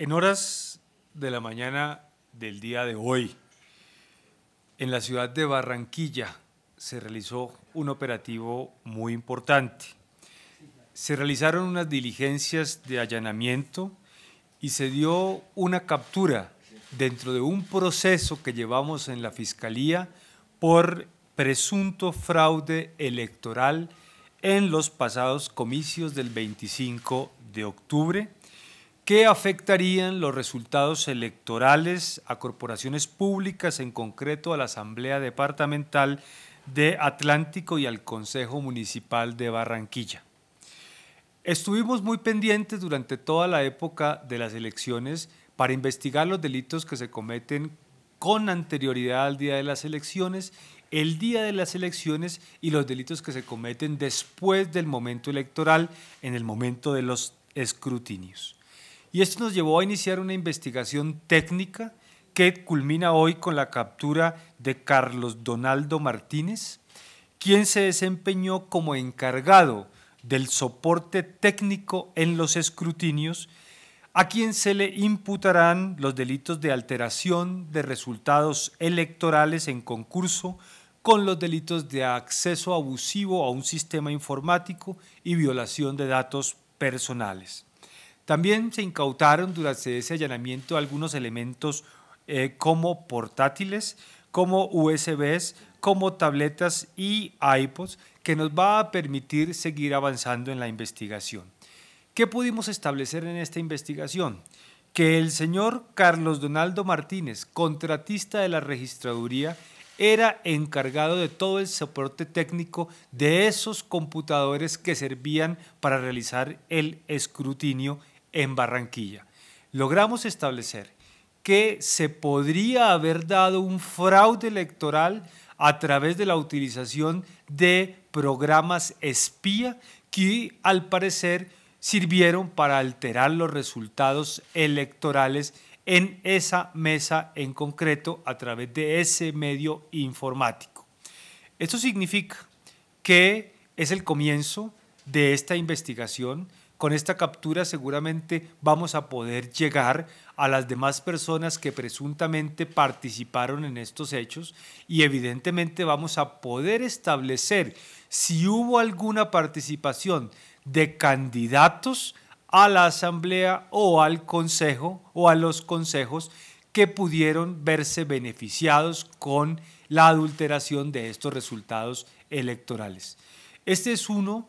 En horas de la mañana del día de hoy, en la ciudad de Barranquilla se realizó un operativo muy importante. Se realizaron unas diligencias de allanamiento y se dio una captura dentro de un proceso que llevamos en la Fiscalía por presunto fraude electoral en los pasados comicios del 25 de octubre ¿Qué afectarían los resultados electorales a corporaciones públicas, en concreto a la Asamblea Departamental de Atlántico y al Consejo Municipal de Barranquilla. Estuvimos muy pendientes durante toda la época de las elecciones para investigar los delitos que se cometen con anterioridad al día de las elecciones, el día de las elecciones y los delitos que se cometen después del momento electoral en el momento de los escrutinios. Y esto nos llevó a iniciar una investigación técnica que culmina hoy con la captura de Carlos Donaldo Martínez, quien se desempeñó como encargado del soporte técnico en los escrutinios, a quien se le imputarán los delitos de alteración de resultados electorales en concurso con los delitos de acceso abusivo a un sistema informático y violación de datos personales. También se incautaron durante ese allanamiento algunos elementos eh, como portátiles, como USBs, como tabletas y iPods que nos va a permitir seguir avanzando en la investigación. ¿Qué pudimos establecer en esta investigación? Que el señor Carlos Donaldo Martínez, contratista de la registraduría, era encargado de todo el soporte técnico de esos computadores que servían para realizar el escrutinio en Barranquilla. Logramos establecer que se podría haber dado un fraude electoral a través de la utilización de programas espía que al parecer sirvieron para alterar los resultados electorales en esa mesa en concreto a través de ese medio informático. Esto significa que es el comienzo de esta investigación con esta captura seguramente vamos a poder llegar a las demás personas que presuntamente participaron en estos hechos y evidentemente vamos a poder establecer si hubo alguna participación de candidatos a la asamblea o al consejo o a los consejos que pudieron verse beneficiados con la adulteración de estos resultados electorales. Este es uno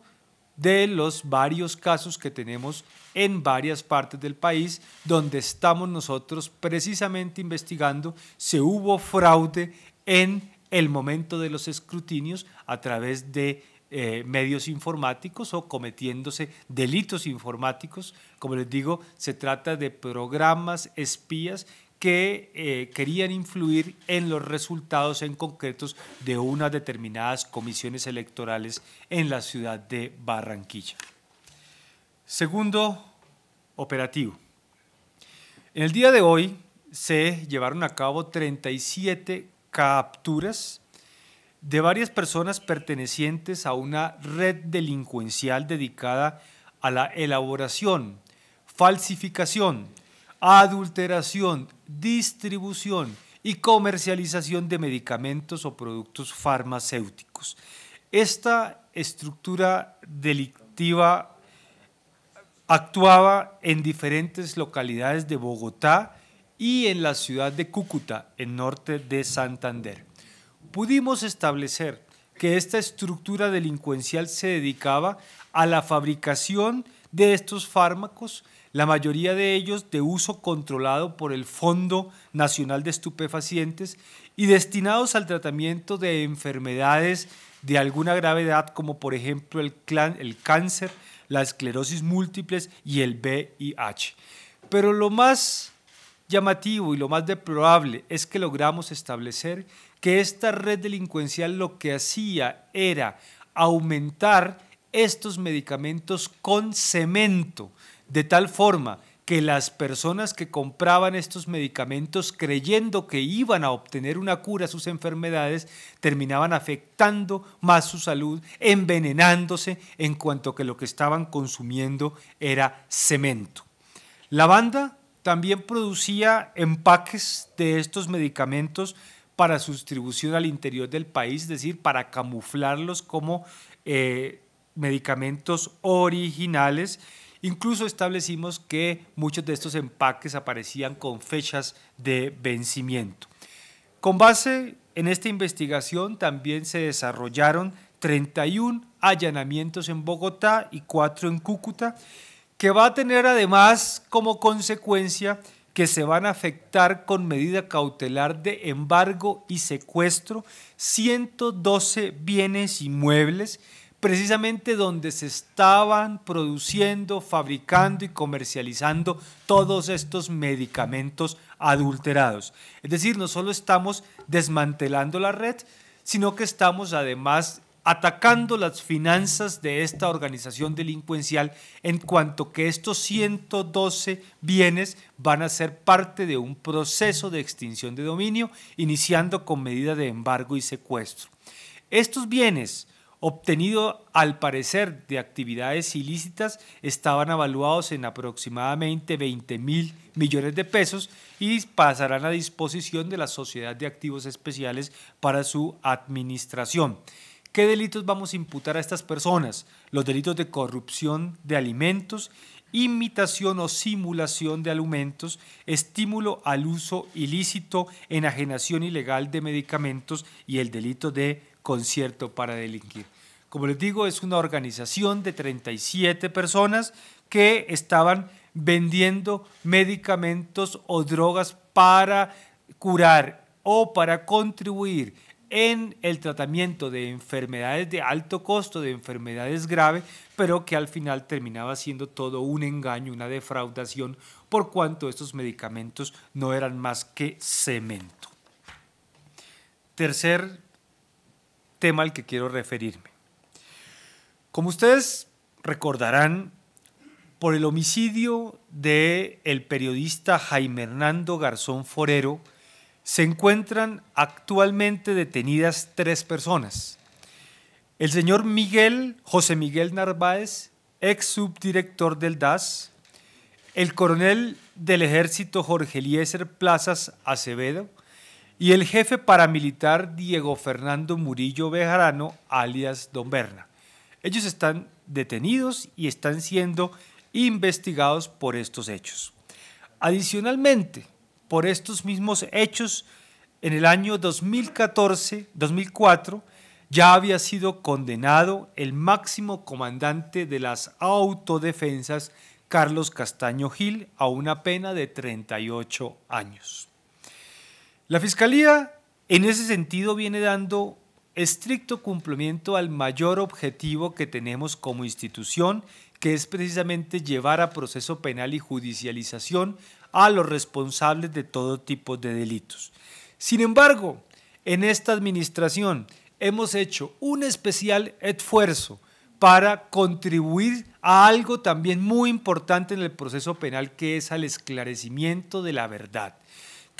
de los varios casos que tenemos en varias partes del país donde estamos nosotros precisamente investigando si hubo fraude en el momento de los escrutinios a través de eh, medios informáticos o cometiéndose delitos informáticos. Como les digo, se trata de programas espías que eh, querían influir en los resultados en concretos de unas determinadas comisiones electorales en la ciudad de Barranquilla. Segundo operativo. En el día de hoy se llevaron a cabo 37 capturas de varias personas pertenecientes a una red delincuencial dedicada a la elaboración, falsificación, adulteración, distribución y comercialización de medicamentos o productos farmacéuticos. Esta estructura delictiva actuaba en diferentes localidades de Bogotá y en la ciudad de Cúcuta, en norte de Santander. Pudimos establecer que esta estructura delincuencial se dedicaba a la fabricación de estos fármacos, la mayoría de ellos de uso controlado por el Fondo Nacional de Estupefacientes y destinados al tratamiento de enfermedades de alguna gravedad como por ejemplo el, el cáncer, la esclerosis múltiples y el VIH. Pero lo más llamativo y lo más deplorable es que logramos establecer que esta red delincuencial lo que hacía era aumentar estos medicamentos con cemento, de tal forma que las personas que compraban estos medicamentos creyendo que iban a obtener una cura a sus enfermedades, terminaban afectando más su salud, envenenándose en cuanto que lo que estaban consumiendo era cemento. La banda también producía empaques de estos medicamentos para su distribución al interior del país, es decir, para camuflarlos como eh, medicamentos originales Incluso establecimos que muchos de estos empaques aparecían con fechas de vencimiento. Con base en esta investigación también se desarrollaron 31 allanamientos en Bogotá y 4 en Cúcuta, que va a tener además como consecuencia que se van a afectar con medida cautelar de embargo y secuestro 112 bienes inmuebles precisamente donde se estaban produciendo, fabricando y comercializando todos estos medicamentos adulterados. Es decir, no solo estamos desmantelando la red, sino que estamos además atacando las finanzas de esta organización delincuencial en cuanto que estos 112 bienes van a ser parte de un proceso de extinción de dominio, iniciando con medida de embargo y secuestro. Estos bienes, obtenido al parecer de actividades ilícitas estaban evaluados en aproximadamente 20 mil millones de pesos y pasarán a disposición de la Sociedad de Activos Especiales para su administración. ¿Qué delitos vamos a imputar a estas personas? Los delitos de corrupción de alimentos, imitación o simulación de alimentos, estímulo al uso ilícito, enajenación ilegal de medicamentos y el delito de concierto para delinquir. Como les digo, es una organización de 37 personas que estaban vendiendo medicamentos o drogas para curar o para contribuir en el tratamiento de enfermedades de alto costo, de enfermedades graves, pero que al final terminaba siendo todo un engaño, una defraudación, por cuanto estos medicamentos no eran más que cemento. Tercer tema al que quiero referirme. Como ustedes recordarán, por el homicidio de periodista Jaime Hernando Garzón Forero se encuentran actualmente detenidas tres personas. El señor Miguel José Miguel Narváez, ex subdirector del DAS, el coronel del ejército Jorge Eliezer Plazas Acevedo, y el jefe paramilitar Diego Fernando Murillo Bejarano, alias Don Berna. Ellos están detenidos y están siendo investigados por estos hechos. Adicionalmente, por estos mismos hechos, en el año 2014, 2004, ya había sido condenado el máximo comandante de las autodefensas, Carlos Castaño Gil, a una pena de 38 años. La Fiscalía en ese sentido viene dando estricto cumplimiento al mayor objetivo que tenemos como institución, que es precisamente llevar a proceso penal y judicialización a los responsables de todo tipo de delitos. Sin embargo, en esta administración hemos hecho un especial esfuerzo para contribuir a algo también muy importante en el proceso penal, que es al esclarecimiento de la verdad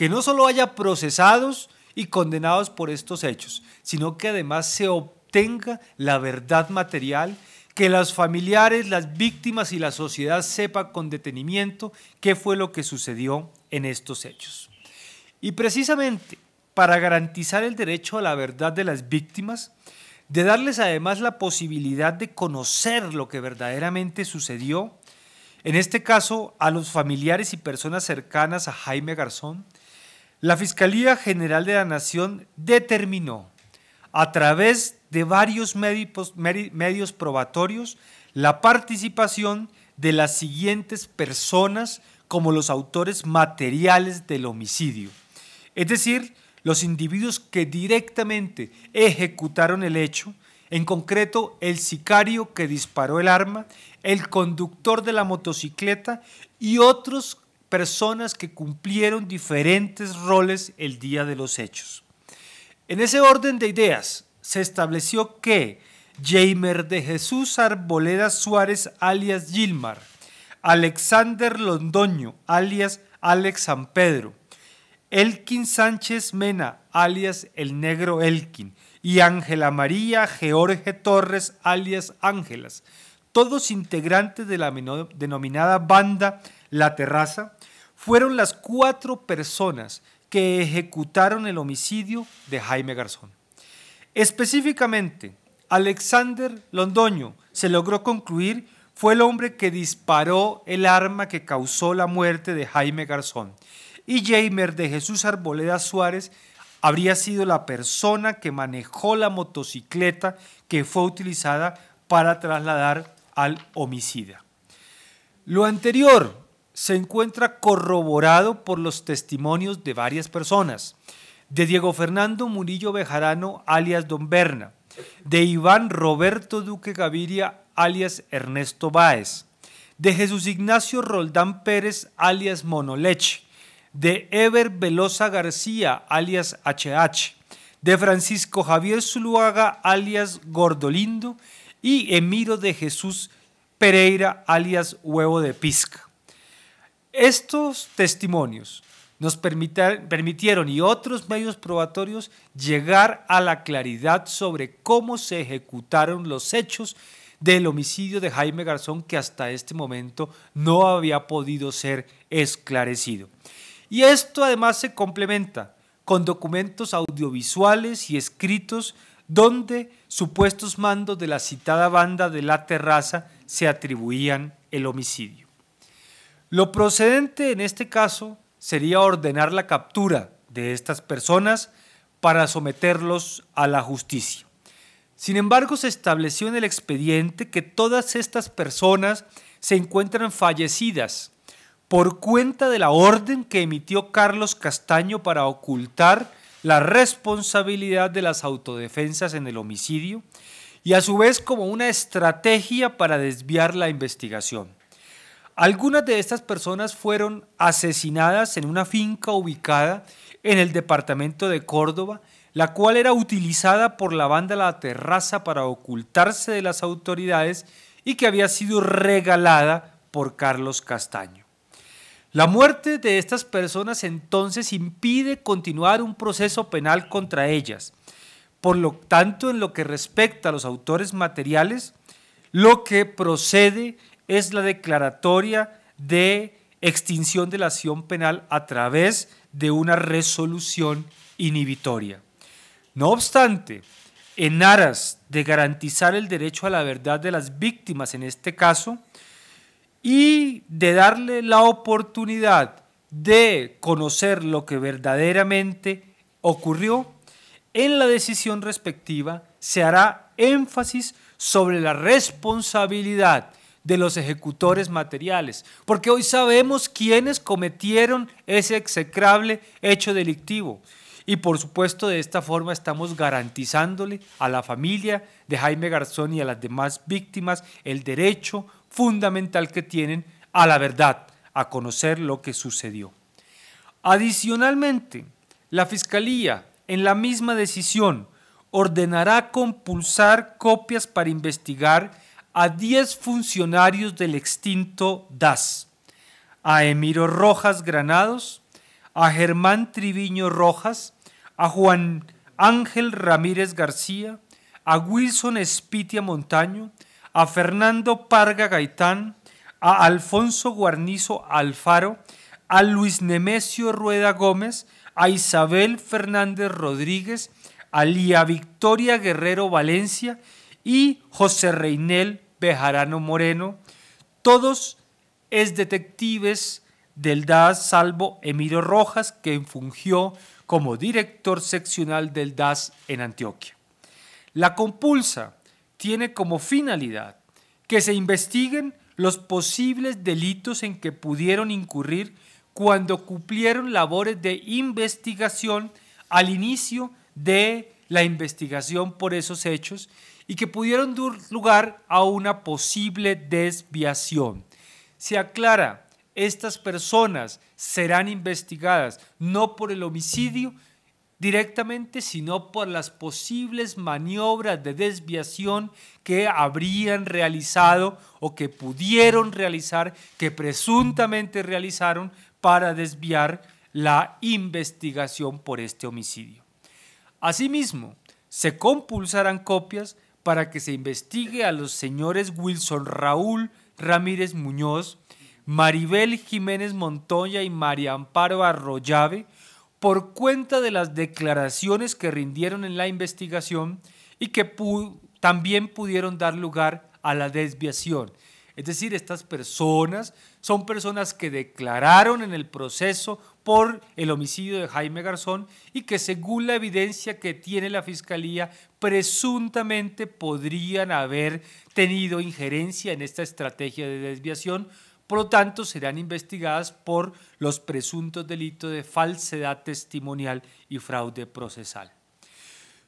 que no solo haya procesados y condenados por estos hechos, sino que además se obtenga la verdad material, que las familiares, las víctimas y la sociedad sepa con detenimiento qué fue lo que sucedió en estos hechos. Y precisamente para garantizar el derecho a la verdad de las víctimas, de darles además la posibilidad de conocer lo que verdaderamente sucedió, en este caso a los familiares y personas cercanas a Jaime Garzón, la Fiscalía General de la Nación determinó, a través de varios medios probatorios, la participación de las siguientes personas como los autores materiales del homicidio, es decir, los individuos que directamente ejecutaron el hecho, en concreto el sicario que disparó el arma, el conductor de la motocicleta y otros personas que cumplieron diferentes roles el día de los hechos. En ese orden de ideas, se estableció que Jamer de Jesús Arboleda Suárez, alias Gilmar, Alexander Londoño, alias Alex San Pedro, Elkin Sánchez Mena, alias El Negro Elkin, y Ángela María George Torres, alias Ángelas, todos integrantes de la denominada banda la terraza, fueron las cuatro personas que ejecutaron el homicidio de Jaime Garzón. Específicamente, Alexander Londoño, se logró concluir, fue el hombre que disparó el arma que causó la muerte de Jaime Garzón. Y Jamer de Jesús Arboleda Suárez habría sido la persona que manejó la motocicleta que fue utilizada para trasladar al homicida. Lo anterior se encuentra corroborado por los testimonios de varias personas. De Diego Fernando Murillo Bejarano, alias Don Berna. De Iván Roberto Duque Gaviria, alias Ernesto Báez. De Jesús Ignacio Roldán Pérez, alias Monoleche. De Ever Velosa García, alias HH. De Francisco Javier Zuluaga, alias Gordolindo. Y Emiro de Jesús Pereira, alias Huevo de Pizca. Estos testimonios nos permitieron y otros medios probatorios llegar a la claridad sobre cómo se ejecutaron los hechos del homicidio de Jaime Garzón que hasta este momento no había podido ser esclarecido. Y esto además se complementa con documentos audiovisuales y escritos donde supuestos mandos de la citada banda de la terraza se atribuían el homicidio. Lo procedente en este caso sería ordenar la captura de estas personas para someterlos a la justicia. Sin embargo, se estableció en el expediente que todas estas personas se encuentran fallecidas por cuenta de la orden que emitió Carlos Castaño para ocultar la responsabilidad de las autodefensas en el homicidio y a su vez como una estrategia para desviar la investigación. Algunas de estas personas fueron asesinadas en una finca ubicada en el departamento de Córdoba, la cual era utilizada por la banda La Terraza para ocultarse de las autoridades y que había sido regalada por Carlos Castaño. La muerte de estas personas entonces impide continuar un proceso penal contra ellas. Por lo tanto, en lo que respecta a los autores materiales, lo que procede es la declaratoria de extinción de la acción penal a través de una resolución inhibitoria. No obstante, en aras de garantizar el derecho a la verdad de las víctimas en este caso y de darle la oportunidad de conocer lo que verdaderamente ocurrió, en la decisión respectiva se hará énfasis sobre la responsabilidad de los ejecutores materiales, porque hoy sabemos quiénes cometieron ese execrable hecho delictivo. Y por supuesto de esta forma estamos garantizándole a la familia de Jaime Garzón y a las demás víctimas el derecho fundamental que tienen a la verdad, a conocer lo que sucedió. Adicionalmente, la Fiscalía, en la misma decisión, ordenará compulsar copias para investigar a 10 funcionarios del extinto DAS, a Emiro Rojas Granados, a Germán Triviño Rojas, a Juan Ángel Ramírez García, a Wilson Espitia Montaño, a Fernando Parga Gaitán, a Alfonso Guarnizo Alfaro, a Luis Nemesio Rueda Gómez, a Isabel Fernández Rodríguez, a Lía Victoria Guerrero Valencia y José Reinel Bejarano Moreno, todos es detectives del DAS, salvo Emilio Rojas, quien fungió como director seccional del DAS en Antioquia. La compulsa tiene como finalidad que se investiguen los posibles delitos en que pudieron incurrir cuando cumplieron labores de investigación al inicio de la investigación por esos hechos y que pudieron dar lugar a una posible desviación. Se aclara, estas personas serán investigadas no por el homicidio directamente, sino por las posibles maniobras de desviación que habrían realizado o que pudieron realizar, que presuntamente realizaron para desviar la investigación por este homicidio. Asimismo, se compulsarán copias para que se investigue a los señores Wilson Raúl Ramírez Muñoz, Maribel Jiménez Montoya y María Amparo Arroyave por cuenta de las declaraciones que rindieron en la investigación y que también pudieron dar lugar a la desviación. Es decir, estas personas son personas que declararon en el proceso por el homicidio de Jaime Garzón y que según la evidencia que tiene la Fiscalía, presuntamente podrían haber tenido injerencia en esta estrategia de desviación. Por lo tanto, serán investigadas por los presuntos delitos de falsedad testimonial y fraude procesal.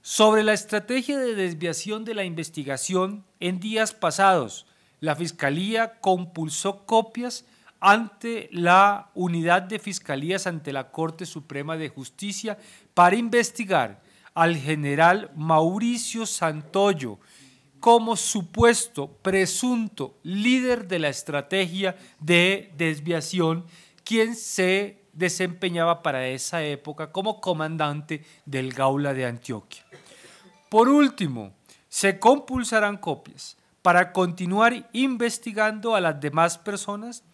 Sobre la estrategia de desviación de la investigación, en días pasados, la Fiscalía compulsó copias ante la unidad de fiscalías ante la Corte Suprema de Justicia para investigar al general Mauricio Santoyo como supuesto, presunto líder de la estrategia de desviación, quien se desempeñaba para esa época como comandante del Gaula de Antioquia. Por último, se compulsarán copias para continuar investigando a las demás personas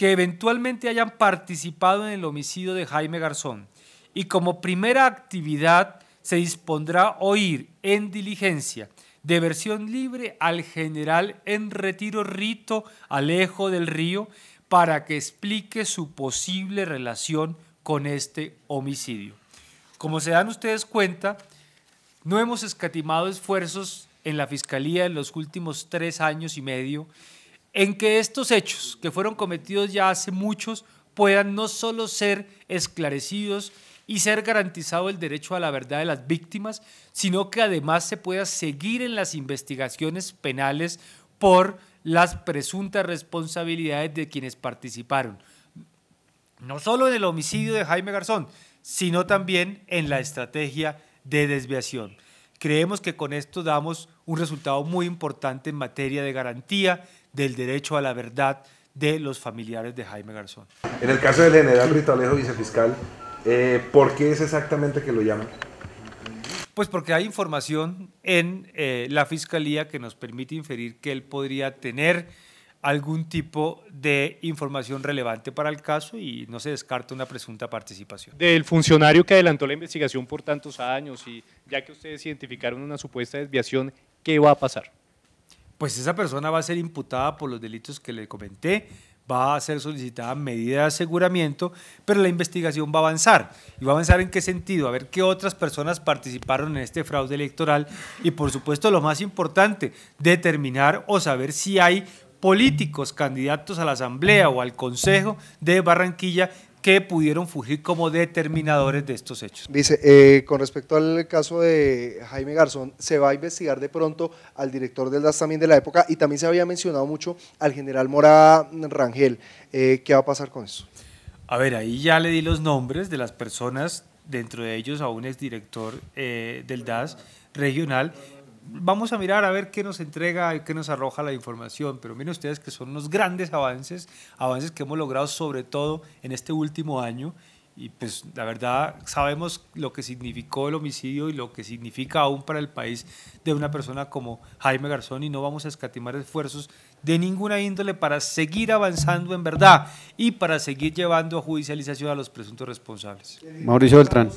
que eventualmente hayan participado en el homicidio de Jaime Garzón. Y como primera actividad se dispondrá oír en diligencia de versión libre al general en retiro Rito Alejo del Río para que explique su posible relación con este homicidio. Como se dan ustedes cuenta, no hemos escatimado esfuerzos en la Fiscalía en los últimos tres años y medio en que estos hechos que fueron cometidos ya hace muchos puedan no solo ser esclarecidos y ser garantizado el derecho a la verdad de las víctimas, sino que además se pueda seguir en las investigaciones penales por las presuntas responsabilidades de quienes participaron, no solo en el homicidio de Jaime Garzón, sino también en la estrategia de desviación. Creemos que con esto damos un resultado muy importante en materia de garantía del derecho a la verdad de los familiares de Jaime Garzón. En el caso del general Ritalejo, vicefiscal, eh, ¿por qué es exactamente que lo llaman? Pues porque hay información en eh, la fiscalía que nos permite inferir que él podría tener algún tipo de información relevante para el caso y no se descarta una presunta participación. Del funcionario que adelantó la investigación por tantos años y ya que ustedes identificaron una supuesta desviación, ¿qué va a pasar? pues esa persona va a ser imputada por los delitos que le comenté, va a ser solicitada medida de aseguramiento, pero la investigación va a avanzar. ¿Y va a avanzar en qué sentido? A ver qué otras personas participaron en este fraude electoral y, por supuesto, lo más importante, determinar o saber si hay políticos candidatos a la Asamblea o al Consejo de Barranquilla que pudieron fugir como determinadores de estos hechos. Dice, eh, con respecto al caso de Jaime Garzón, se va a investigar de pronto al director del DAS también de la época y también se había mencionado mucho al general Mora Rangel. Eh, ¿Qué va a pasar con eso? A ver, ahí ya le di los nombres de las personas, dentro de ellos aún es director eh, del DAS regional vamos a mirar a ver qué nos entrega y qué nos arroja la información, pero miren ustedes que son unos grandes avances, avances que hemos logrado sobre todo en este último año y pues la verdad sabemos lo que significó el homicidio y lo que significa aún para el país de una persona como Jaime Garzón y no vamos a escatimar esfuerzos de ninguna índole para seguir avanzando en verdad y para seguir llevando a judicialización a los presuntos responsables. Mauricio Beltrán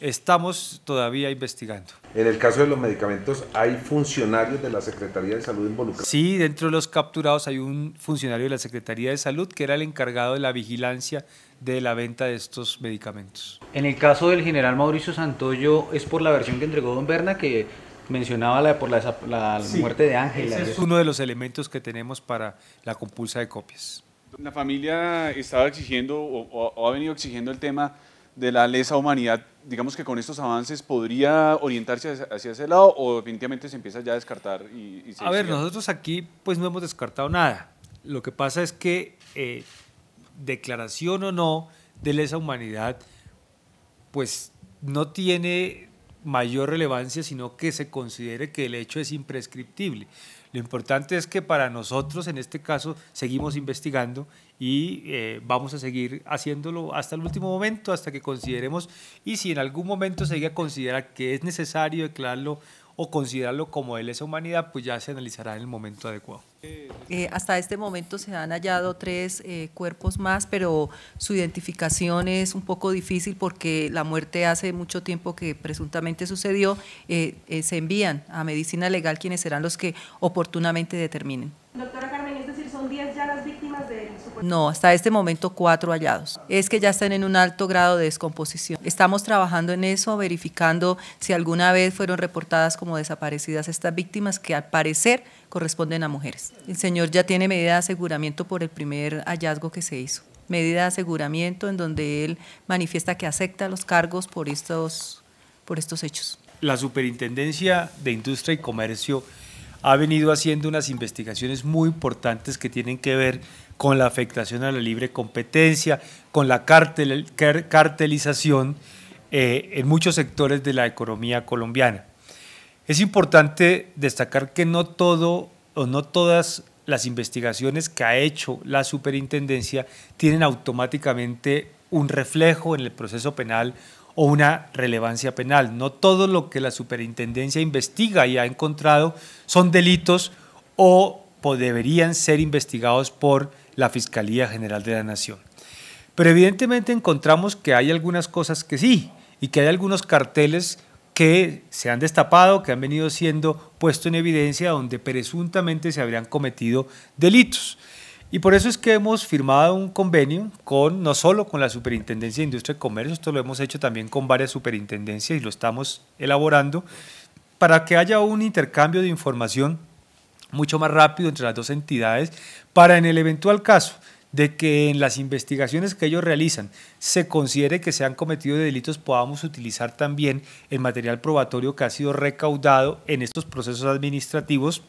estamos todavía investigando. En el caso de los medicamentos, ¿hay funcionarios de la Secretaría de Salud involucrados? Sí, dentro de los capturados hay un funcionario de la Secretaría de Salud que era el encargado de la vigilancia de la venta de estos medicamentos. En el caso del general Mauricio Santoyo, es por la versión que entregó don Berna que mencionaba la, por la, muerte de Ángela. Ese es uno de los elementos que tenemos para la compulsa de copias. La familia estaba exigiendo o ha venido exigiendo el tema de la lesa humanidad, digamos que con estos avances podría orientarse hacia, ese lado o definitivamente se empieza ya a descartar? Y, a ver, nosotros aquí pues no hemos descartado nada. Lo que pasa es que eh, declaración o no de lesa humanidad pues no tiene mayor relevancia, sino que se considere que el hecho es imprescriptible. Lo importante es que para nosotros, en este caso, seguimos investigando y eh, vamos a seguir haciéndolo hasta el último momento, hasta que consideremos, y si en algún momento se llega a considerar que es necesario declararlo o considerarlo como él esa humanidad, pues ya se analizará en el momento adecuado. Eh, hasta este momento se han hallado tres eh, cuerpos más, pero su identificación es un poco difícil porque la muerte hace mucho tiempo que presuntamente sucedió. Eh, se envían a medicina legal quienes serán los que oportunamente determinen. Doctora Carmen, es decir, son 10 ya las no, hasta este momento cuatro hallados. Es que ya están en un alto grado de descomposición. Estamos trabajando en eso, verificando si alguna vez fueron reportadas como desaparecidas estas víctimas que al parecer corresponden a mujeres. El señor ya tiene medida de aseguramiento por el primer hallazgo que se hizo. Medida de aseguramiento en donde él manifiesta que acepta los cargos por estos, por estos hechos. La Superintendencia de Industria y Comercio ha venido haciendo unas investigaciones muy importantes que tienen que ver con la afectación a la libre competencia, con la cartel, cartelización eh, en muchos sectores de la economía colombiana. Es importante destacar que no todo o no todas las investigaciones que ha hecho la superintendencia tienen automáticamente un reflejo en el proceso penal o una relevancia penal. No todo lo que la superintendencia investiga y ha encontrado son delitos o deberían ser investigados por la Fiscalía General de la Nación. Pero evidentemente encontramos que hay algunas cosas que sí, y que hay algunos carteles que se han destapado, que han venido siendo puestos en evidencia donde presuntamente se habrían cometido delitos. Y por eso es que hemos firmado un convenio con no solo con la Superintendencia de Industria y Comercio, esto lo hemos hecho también con varias superintendencias y lo estamos elaborando, para que haya un intercambio de información mucho más rápido entre las dos entidades para en el eventual caso de que en las investigaciones que ellos realizan se considere que se han cometido delitos, podamos utilizar también el material probatorio que ha sido recaudado en estos procesos administrativos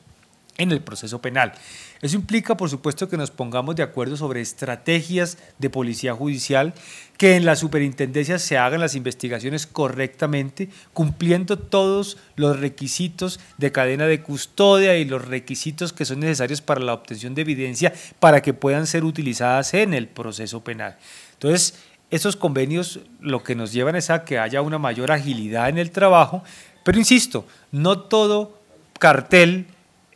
en el proceso penal. Eso implica, por supuesto, que nos pongamos de acuerdo sobre estrategias de policía judicial, que en la superintendencia se hagan las investigaciones correctamente, cumpliendo todos los requisitos de cadena de custodia y los requisitos que son necesarios para la obtención de evidencia para que puedan ser utilizadas en el proceso penal. Entonces, esos convenios lo que nos llevan es a que haya una mayor agilidad en el trabajo, pero insisto, no todo cartel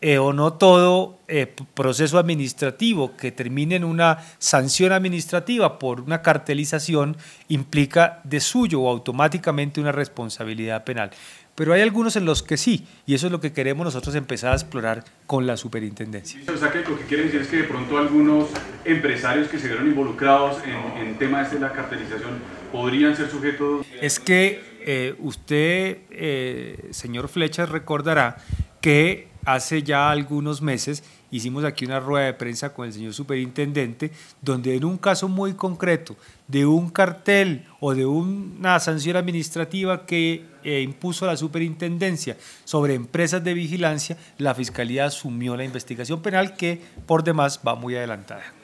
eh, o no todo eh, proceso administrativo que termine en una sanción administrativa por una cartelización implica de suyo o automáticamente una responsabilidad penal. Pero hay algunos en los que sí, y eso es lo que queremos nosotros empezar a explorar con la superintendencia. lo que quiere decir es que de pronto algunos empresarios que se vieron involucrados en, temas este de la cartelización podrían ser sujetos... Es que eh, usted, señor Flechas, recordará que hace ya algunos meses hicimos aquí una rueda de prensa con el señor superintendente, donde en un caso muy concreto de un cartel o de una sanción administrativa que eh, impuso la superintendencia sobre empresas de vigilancia, la Fiscalía asumió la investigación penal que por demás va muy adelantada.